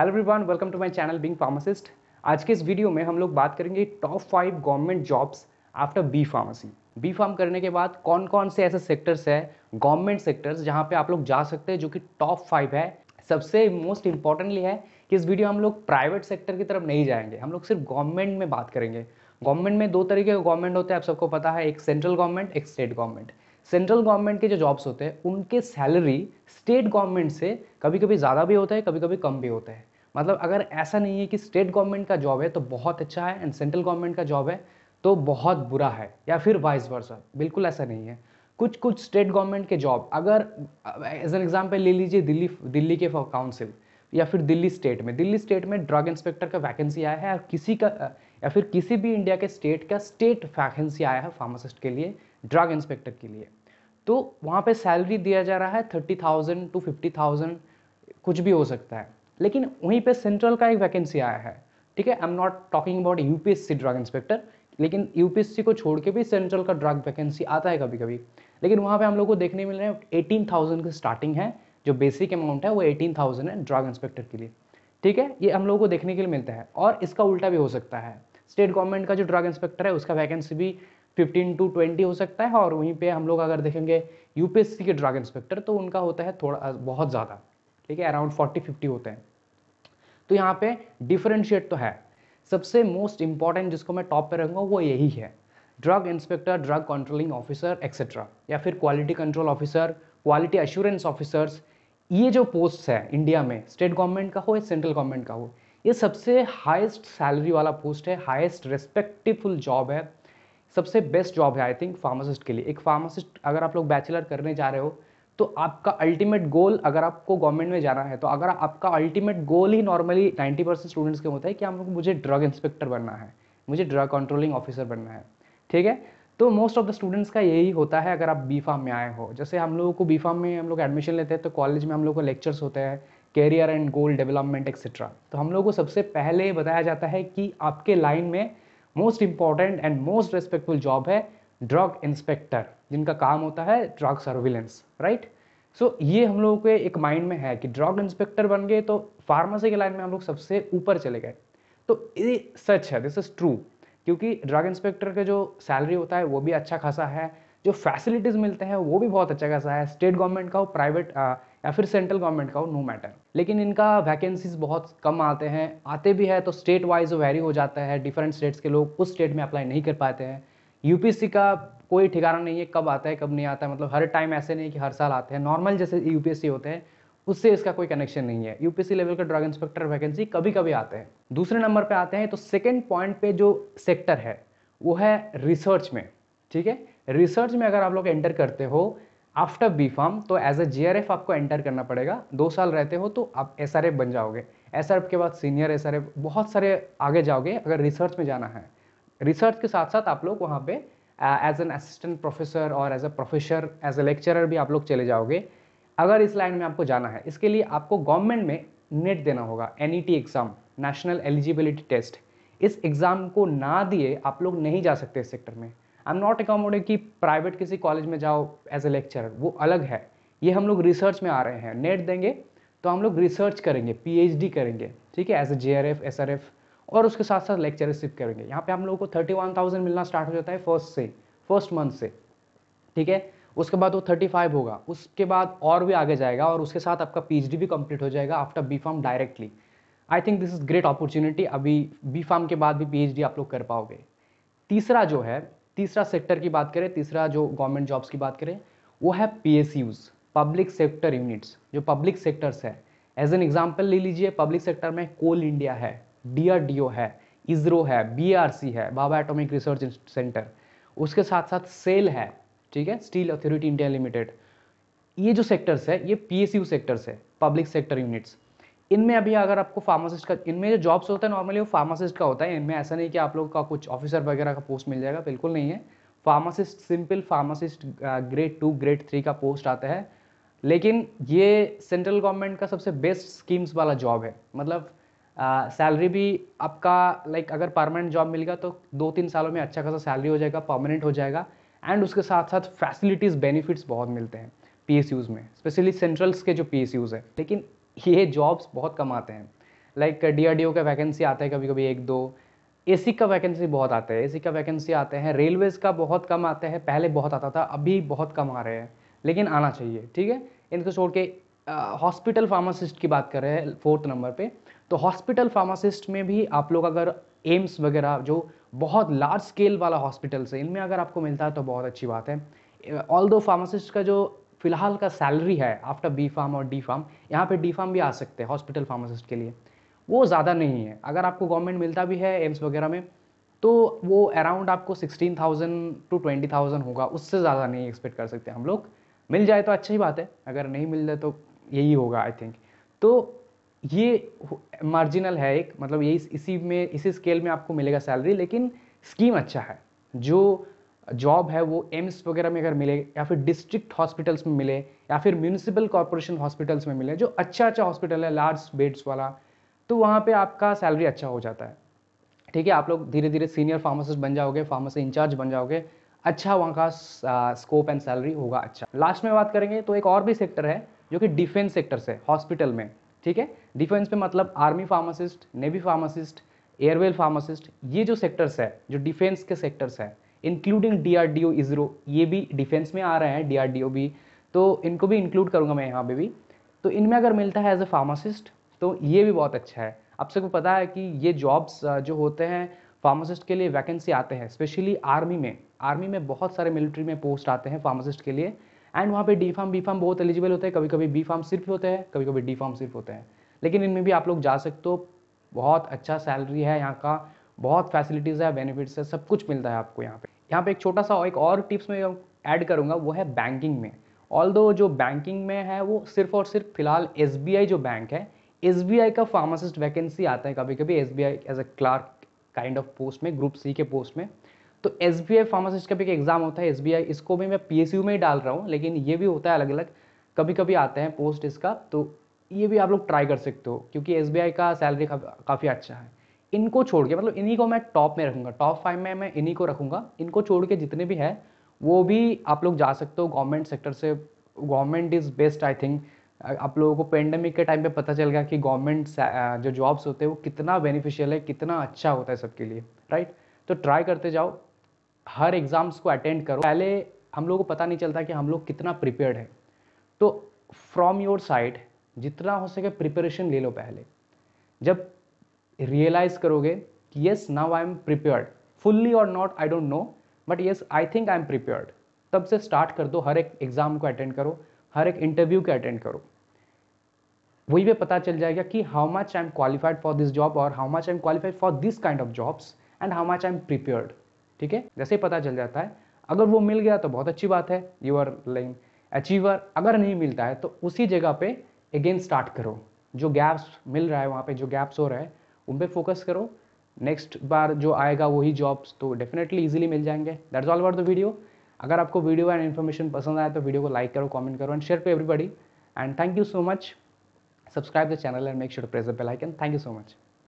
hello everyone welcome to my channel being pharmacist आज के इस वीडियो में हम लोग बात करेंगे top five government jobs after B pharmacy B pharm करने के बाद कौन कौन से ऐसे सेक्टर्स है गवर्नमेंट सेक्टर्स जहाँ पे आप लोग जा सकते हैं जो कि टॉप फाइव है सबसे मोस्ट इंपॉर्टेंटली है कि इस वीडियो हम लोग प्राइवेट सेक्टर की तरफ नहीं जाएंगे हम लोग सिर्फ गवर्नमेंट में बात करेंगे गवर्नमेंट में दो तरीके के गवर्नमेंट होते हैं आप सबको पता है एक सेंट्रल गवर्नमेंट एक स्टेट गवर्नमेंट सेंट्रल गवर्नमेंट के जो जॉब्स होते हैं उनके सैलरी स्टेट गवर्नमेंट से कभी कभी ज़्यादा भी होता है कभी कभी कम भी होता है मतलब अगर ऐसा नहीं है कि स्टेट गवर्नमेंट का जॉब है तो बहुत अच्छा है एंड सेंट्रल गवर्नमेंट का जॉब है तो बहुत बुरा है या फिर वाइस वर्सा बिल्कुल ऐसा नहीं है कुछ कुछ स्टेट गवर्नमेंट के जॉब अगर एज एन एग्जाम्पल ले लीजिए दिल्ली दिल्ली के काउंसिल या फिर दिल्ली स्टेट में दिल्ली स्टेट में ड्रग इंस्पेक्टर का वैकेंसी आया है और किसी का या फिर किसी भी इंडिया के स्टेट का स्टेट वैकेंसी आया है फार्मासिस्ट के लिए ड्रग इंस्पेक्टर के लिए तो वहाँ पे सैलरी दिया जा रहा है thirty thousand to fifty thousand कुछ भी हो सकता है लेकिन वहीं पे सेंट्रल का एक वैकेंसी आया है ठीक है I am not talking about UPSC drug inspector लेकिन यूपीएससी को छोड़ के भी सेंट्रल का ड्रग वैकेंसी आता है कभी कभी लेकिन वहाँ पे हम लोग को देखने मिल रहे हैं एटीन थाउजेंड की स्टार्टिंग है जो बेसिक अमाउंट है वो एटीन थाउजेंड है ड्रग इंस्पेक्टर के लिए ठीक है ये हम लोग को देखने के लिए मिलता है और इसका उल्टा भी हो सकता है स्टेट गवर्नमेंट का जो ड्रग इंस्पेक्टर है उसका वैकेंसी भी फिफ्टीन टू ट्वेंटी हो सकता है और वहीं पे हम लोग अगर देखेंगे यूपीएससी के ड्रग इंस्पेक्टर तो उनका होता है थोड़ा बहुत ज़्यादा ठीक है अराउंड फोर्टी फिफ्टी होते हैं तो यहाँ पे डिफरेंशिएट तो है सबसे मोस्ट इंपॉर्टेंट जिसको मैं टॉप पे रहूँगा वो यही है drug inspector drug controlling officer etcetera या फिर quality control officer quality assurance officers ये जो पोस्ट है इंडिया में स्टेट गवर्नमेंट का हो या सेंट्रल गवर्नमेंट का हो ये सबसे हाईएस्ट सैलरी वाला पोस्ट है हाईएस्ट रेस्पेक्टिवफुल जॉब है सबसे बेस्ट जॉब है आई थिंक फार्मासिस्ट के लिए एक फार्मासिस्ट अगर आप लोग बैचलर करने जा रहे हो तो आपका अल्टीमेट गोल अगर आपको गवर्नमेंट में जाना है तो अगर आपका अल्टीमेट गोल ही नॉर्मली 90 परसेंट स्टूडेंट्स के होता है कि हम मुझे ड्रग इंस्पेक्टर बनना है मुझे ड्रग कंट्रोलिंग ऑफिसर बनना है ठीक है तो मोस्ट ऑफ द स्टूडेंट्स का यही होता है अगर आप बी फार्म में आए हो जैसे हम लोगों को बी फार्म में हम लोग एडमिशन लेते हैं तो कॉलेज में हम लोग को लेक्चर्स होते हैं career and goal development etcetera तो हम लोग को सबसे पहले बताया जाता है कि आपके लाइन में most important and most respectful job है ड्रग इंस्पेक्टर जिनका काम होता है ड्रग सर्विलेंस राइट सो ये हम लोगों के एक माइंड में है कि ड्रग इंस्पेक्टर बन गए तो फार्मेसी के लाइन में हम लोग सबसे ऊपर चले गए तो ये सच है दिस इज़ ट्रू क्योंकि ड्रग इंस्पेक्टर का जो सैलरी होता है वो भी अच्छा खासा है जो फैसिलिटीज़ मिलते हैं वो भी बहुत अच्छा खासा है स्टेट गवर्नमेंट का हो प्राइवेट या फिर सेंट्रल गवर्नमेंट का हो नो मैटर लेकिन इनका वैकेंसीज बहुत कम आते हैं आते भी है तो स्टेट वाइज वेरी हो जाता है डिफरेंट स्टेट्स के लोग उस स्टेट में अप्लाई नहीं कर पाते हैं यूपीएससी का कोई ठिकाना नहीं है कब आता है कब नहीं आता है मतलब हर टाइम ऐसे नहीं कि हर साल आते हैं नॉर्मल जैसे यूपीएससी होते हैं उससे इसका कोई कनेक्शन नहीं है यूपीएससी लेवल का ड्रग इंस्पेक्टर वैकेंसी कभी कभी आते हैं दूसरे नंबर पर आते हैं तो सेकेंड पॉइंट पे जो सेक्टर है वो है रिसर्च में ठीक है रिसर्च में अगर आप लोग एंटर करते हो आफ्टर बी फॉर्म तो एज ए जी आपको एंटर करना पड़ेगा दो साल रहते हो तो आप एस बन जाओगे एस के बाद सीनियर एस बहुत सारे आगे जाओगे अगर रिसर्च में जाना है रिसर्च के साथ साथ आप लोग वहाँ पे एज एन असिस्टेंट प्रोफेसर और as a professor as a lecturer भी आप लोग चले जाओगे अगर इस लाइन में आपको जाना है इसके लिए आपको गवर्नमेंट में नेट देना होगा an exam national eligibility test इस एग्ज़ाम को ना दिए आप लोग नहीं जा सकते इस सेक्टर में आई एम नॉट अकाउमोडे कि प्राइवेट किसी कॉलेज में जाओ एज ए लेक्चरर वो अलग है ये हम लोग रिसर्च में आ रहे हैं नेट देंगे तो हम लोग रिसर्च करेंगे पीएचडी करेंगे ठीक है as a J R F S R F और उसके साथ साथ लेक्चर रिसीव करेंगे यहाँ पे हम लोगों को थर्टी वन थाउजेंड मिलना स्टार्ट हो जाता है फर्स्ट से फर्स्ट मंथ से ठीक है उसके बाद वो थर्टी फाइव होगा उसके बाद और भी आगे जाएगा और उसके साथ आपका पी भी कम्प्लीट हो जाएगा after B pharm directly I think this is great opportunity अभी बी फॉर्म के बाद भी पी आप लोग कर पाओगे तीसरा जो है तीसरा सेक्टर की बात करें तीसरा जो गवर्नमेंट जॉब्स की बात करें वो है पी पब्लिक सेक्टर यूनिट्स जो पब्लिक सेक्टर्स है एज एन एग्जाम्पल ले लीजिए पब्लिक सेक्टर में कोल इंडिया है डीआरडीओ है इसरो है बीआरसी है बाबा एटॉमिक रिसर्च सेंटर उसके साथ साथ सेल है ठीक है स्टील अथॉरिटी इंडिया लिमिटेड ये जो सेक्टर्स है ये पीएसयू सेक्टर्स है पब्लिक सेक्टर यूनिट्स इनमें अभी अगर आपको फार्मासिस्ट का इनमें जो जॉब्स होता है नॉर्मली वो फार्मासिस्ट का होता है इनमें ऐसा नहीं कि आप लोग का कुछ ऑफिसर वगैरह का पोस्ट मिल जाएगा बिल्कुल नहीं है pharmacist simple pharmacist grade two grade three का पोस्ट आता है लेकिन ये सेंट्रल गवर्नमेंट का सबसे बेस्ट स्कीम्स वाला जॉब है मतलब सैलरी भी आपका लाइक अगर परमानेंट जॉब गया तो दो तीन सालों में अच्छा खासा सैलरी हो जाएगा परमानेंट हो जाएगा एंड उसके साथ साथ फैसिलिटीज़ बेनिफिट्स बहुत मिलते हैं पी में स्पेशली सेंट्रल्स के जो पी एस हैं लेकिन ये जॉब्स बहुत कम आते हैं like D R D O का वैकेंसी आता है कभी कभी एक दो ए सी का वैकेंसी बहुत आता है ए सी का वैकेंसी आते हैं रेलवेज का बहुत कम आते हैं पहले बहुत आता था अभी बहुत कम आ रहे हैं लेकिन आना चाहिए ठीक है इनको छोड़ के हॉस्पिटल फार्मासिस्ट की बात कर रहे हैं फोर्थ नंबर पर तो हॉस्पिटल फार्मासिस्ट में भी आप लोग अगर एम्स वगैरह जो बहुत लार्ज स्केल वाला हॉस्पिटल्स है इनमें अगर आपको मिलता है तो बहुत अच्छी बात है ऑल दो फार्मासिस्ट का जो फिलहाल का सैलरी है आफ्टर बी फार्म और डी फार्म यहाँ पे डी फार्म भी आ सकते हैं हॉस्पिटल फार्मासिस्ट के लिए वो ज़्यादा नहीं है अगर आपको गवर्नमेंट मिलता भी है एम्स वगैरह में तो वो अराउंड आपको sixteen thousand to twenty thousand होगा उससे ज़्यादा नहीं एक्सपेक्ट कर सकते हम लोग मिल जाए तो अच्छी बात है अगर नहीं मिल जाए तो यही होगा आई थिंक तो ये मार्जिनल है एक मतलब यही इसी में इसी स्केल में आपको मिलेगा सैलरी लेकिन स्कीम अच्छा है जो जॉब है वो एम्स वगैरह में अगर मिले या फिर डिस्ट्रिक्ट हॉस्पिटल्स में मिले या फिर म्यूनिसिपल कॉरपोरेशन हॉस्पिटल्स में मिले जो अच्छा अच्छा हॉस्पिटल है लार्ज बेड्स वाला तो वहाँ पे आपका सैलरी अच्छा हो जाता है ठीक है आप लोग धीरे धीरे सीनियर फार्मासिस्ट बन जाओगे फार्मासी इंचार्ज बन जाओगे अच्छा वहाँ का स्कोप एंड सैलरी होगा अच्छा लास्ट में बात करेंगे तो एक और भी सेक्टर है जो कि डिफेंस सेक्टर से हॉस्पिटल में ठीक है डिफेंस में मतलब आर्मी फार्मासिस्ट नेवी फार्मासिस्ट एयरवेल फार्मासिस्ट ये जो सेक्टर्स है जो डिफेंस के सेक्टर्स हैं including D R D O ISRO ये भी डिफेंस में आ रहे हैं डी आर डी ओ भी तो इनको भी इंक्लूड करूँगा मैं यहाँ पे भी तो इनमें अगर मिलता है एज ए फार्मासिस्ट तो ये भी बहुत अच्छा है आप सबको पता है कि ये जॉब्स जो होते हैं फार्मासिस्ट के लिए वैकेंसी आते हैं स्पेशली आर्मी में आर्मी में बहुत सारे मिलिट्री में पोस्ट आते हैं फार्मासिस्ट के लिए एंड वहाँ पे डी फार्म बी फार्म बहुत एलिजिबल होते हैं कभी कभी बी फार्म सिर्फ होते हैं कभी कभी डी फार्म सिर्फ होते हैं लेकिन इनमें भी आप लोग जा सकते हो बहुत अच्छा सैलरी है यहाँ का बहुत फैसिलिटीज़ है बेनिफिट्स है सब कुछ मिलता है आपको यहाँ पे यहाँ पे एक छोटा सा एक और टिप्स में ऐड करूँगा वो है बैंकिंग में ऑल जो बैंकिंग में है वो सिर्फ और सिर्फ फिलहाल एस जो बैंक है एस का फार्मासिस्ट वैकेंसी आता है कभी कभी as as a clerk kind of post में ग्रुप सी के पोस्ट में तो एस बी आई फार्मासिस्ट का भी एक एग्ज़ाम होता है एस बी आई इसको भी मैं पी एस यू में ही डाल रहा हूँ लेकिन ये भी होता है अलग अलग कभी कभी आते हैं पोस्ट इसका तो ये भी आप लोग ट्राई कर सकते हो क्योंकि एस बी आई का सैलरी काफ़ी अच्छा है इनको छोड़ के मतलब इन्हीं को मैं टॉप में रखूँगा टॉप फाइव में मैं इन्हीं को रखूँगा इनको छोड़ के जितने भी हैं वो भी आप लोग जा सकते हो गवर्नमेंट सेक्टर से government is best I think आप लोगों को पेंडेमिक के टाइम पे पता चल गया कि गवर्नमेंट जो जॉब्स होते हैं वो कितना बेनिफिशियल है कितना अच्छा होता है सबके लिए राइट तो ट्राई करते जाओ हर एग्ज़ाम्स को अटेंड करो पहले हम लोग को पता नहीं चलता कि हम लोग कितना प्रिपेयर्ड हैं तो फ्रॉम योर साइड जितना हो सके प्रिपरेशन ले लो पहले जब रियलाइज़ करोगे कि yes now I am prepared fully और not I don't know but yes I think I am prepared तब से स्टार्ट कर दो हर एक एग्ज़ाम को अटेंड करो हर एक इंटरव्यू को अटेंड करो वही पे पता चल जाएगा कि how much I am qualified for this job और how much I am qualified for this kind of jobs and how much I am prepared ठीक है जैसे ही पता चल जाता है अगर वो मिल गया तो बहुत अच्छी बात है यू आर लाइन अचीवर अगर नहीं मिलता है तो उसी जगह पे अगेन स्टार्ट करो जो गैप्स मिल रहा है वहाँ पे जो गैप्स हो रहा है उन पर फोकस करो नेक्स्ट बार जो आएगा वही जॉब्स तो डेफिनेटली इजीली मिल जाएंगे that's all about the video अगर आपको वीडियो एंड इन्फॉर्मेशन पसंद आए तो वीडियो को लाइक करो कॉमेंट करो and share to everybody and thank you so much subscribe the channel and make sure press the bell icon thank you so much